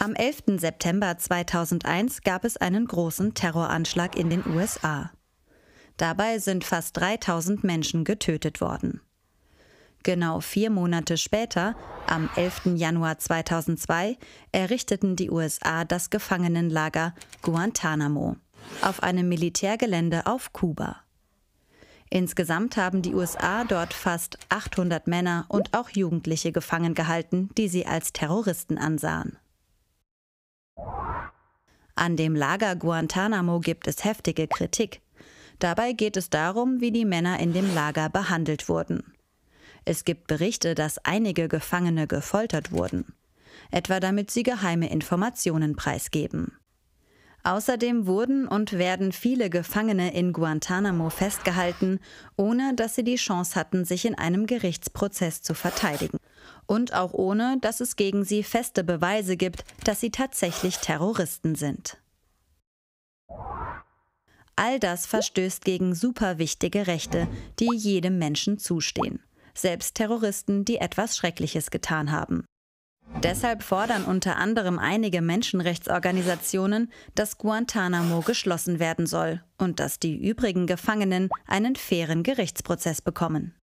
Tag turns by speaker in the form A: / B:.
A: Am 11. September 2001 gab es einen großen Terroranschlag in den USA. Dabei sind fast 3000 Menschen getötet worden. Genau vier Monate später, am 11. Januar 2002, errichteten die USA das Gefangenenlager Guantanamo auf einem Militärgelände auf Kuba. Insgesamt haben die USA dort fast 800 Männer und auch Jugendliche gefangen gehalten, die sie als Terroristen ansahen. An dem Lager Guantanamo gibt es heftige Kritik. Dabei geht es darum, wie die Männer in dem Lager behandelt wurden. Es gibt Berichte, dass einige Gefangene gefoltert wurden, etwa damit sie geheime Informationen preisgeben. Außerdem wurden und werden viele Gefangene in Guantanamo festgehalten, ohne dass sie die Chance hatten, sich in einem Gerichtsprozess zu verteidigen und auch ohne, dass es gegen sie feste Beweise gibt, dass sie tatsächlich Terroristen sind. All das verstößt gegen superwichtige Rechte, die jedem Menschen zustehen, selbst Terroristen, die etwas Schreckliches getan haben. Deshalb fordern unter anderem einige Menschenrechtsorganisationen, dass Guantanamo geschlossen werden soll und dass die übrigen Gefangenen einen fairen Gerichtsprozess bekommen.